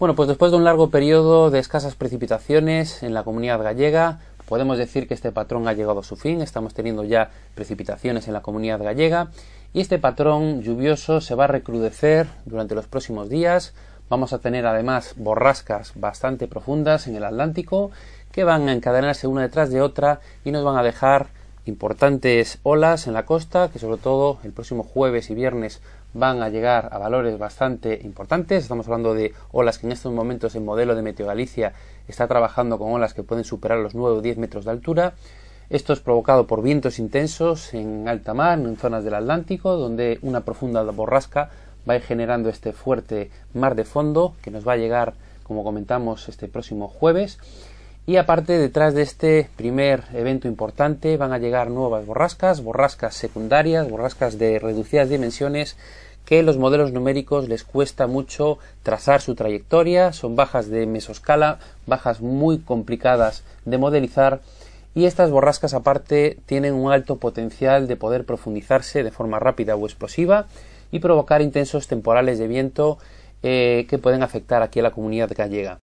Bueno, pues después de un largo periodo de escasas precipitaciones en la comunidad gallega, podemos decir que este patrón ha llegado a su fin, estamos teniendo ya precipitaciones en la comunidad gallega y este patrón lluvioso se va a recrudecer durante los próximos días. Vamos a tener además borrascas bastante profundas en el Atlántico que van a encadenarse una detrás de otra y nos van a dejar importantes olas en la costa que sobre todo el próximo jueves y viernes van a llegar a valores bastante importantes. Estamos hablando de olas que en estos momentos el modelo de Meteo Galicia está trabajando con olas que pueden superar los 9 o 10 metros de altura. Esto es provocado por vientos intensos en alta mar, en zonas del Atlántico, donde una profunda borrasca va generando este fuerte mar de fondo que nos va a llegar, como comentamos, este próximo jueves. Y aparte, detrás de este primer evento importante van a llegar nuevas borrascas, borrascas secundarias, borrascas de reducidas dimensiones, que los modelos numéricos les cuesta mucho trazar su trayectoria, son bajas de mesoscala, bajas muy complicadas de modelizar y estas borrascas aparte tienen un alto potencial de poder profundizarse de forma rápida o explosiva y provocar intensos temporales de viento eh, que pueden afectar aquí a la comunidad gallega.